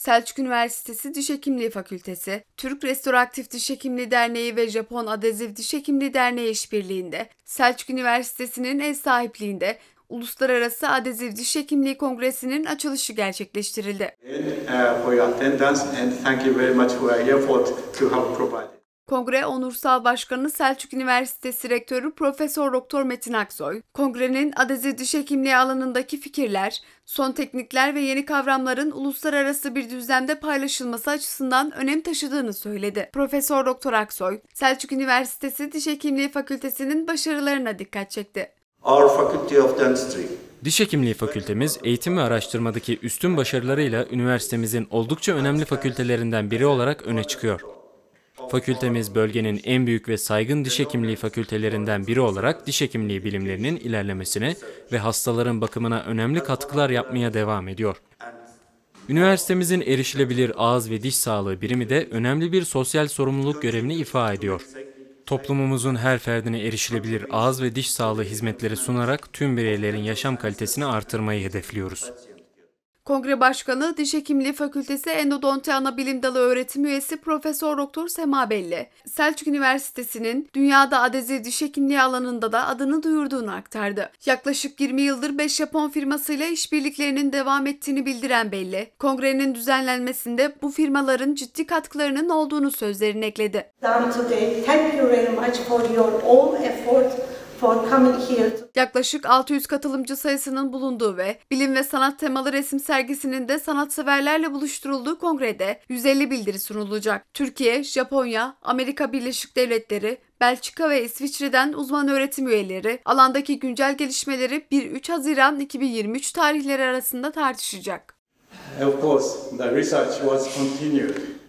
Selçuk Üniversitesi Diş Hekimliği Fakültesi, Türk Restoratif Diş Hekimliği Derneği ve Japon Adezif Diş Hekimliği Derneği işbirliğinde, Selçuk Üniversitesi'nin ev sahipliğinde Uluslararası Adezif Diş Hekimliği Kongresi'nin açılışı gerçekleştirildi. And, uh, for your attendance and thank you very much for your effort to have provided. Kongre Onursal Başkanı Selçuk Üniversitesi Rektörü Profesör Doktor Metin Aksoy, kongrenin adezi diş hekimliği alanındaki fikirler, son teknikler ve yeni kavramların uluslararası bir düzlemde paylaşılması açısından önem taşıdığını söyledi. Profesör Doktor Aksoy, Selçuk Üniversitesi Diş Hekimliği Fakültesi'nin başarılarına dikkat çekti. Our Faculty of Dentistry Diş Hekimliği Fakültemiz, eğitim ve araştırmadaki üstün başarılarıyla üniversitemizin oldukça önemli fakültelerinden biri olarak öne çıkıyor. Fakültemiz bölgenin en büyük ve saygın diş hekimliği fakültelerinden biri olarak diş hekimliği bilimlerinin ilerlemesine ve hastaların bakımına önemli katkılar yapmaya devam ediyor. Üniversitemizin erişilebilir ağız ve diş sağlığı birimi de önemli bir sosyal sorumluluk görevini ifa ediyor. Toplumumuzun her ferdine erişilebilir ağız ve diş sağlığı hizmetleri sunarak tüm bireylerin yaşam kalitesini artırmayı hedefliyoruz. Kongre Başkanı Diş Hekimliği Fakültesi Endodonti Anabilim Dalı Öğretim Üyesi Profesör Doktor Sema Belli, Selçuk Üniversitesi'nin dünyada adezi diş hekimliği alanında da adını duyurduğunu aktardı. Yaklaşık 20 yıldır 5 Japon firmasıyla işbirliklerinin devam ettiğini bildiren Belli, kongrenin düzenlenmesinde bu firmaların ciddi katkılarının olduğunu sözlerine ekledi. today, thank you very much for your all effort Yaklaşık 600 katılımcı sayısının bulunduğu ve bilim ve sanat temalı resim sergisinin de sanatseverlerle buluşturulduğu kongrede 150 bildiri sunulacak. Türkiye, Japonya, Amerika Birleşik Devletleri, Belçika ve İsviçre'den uzman öğretim üyeleri alandaki güncel gelişmeleri 1-3 Haziran 2023 tarihleri arasında tartışacak. Of course, the research was continued.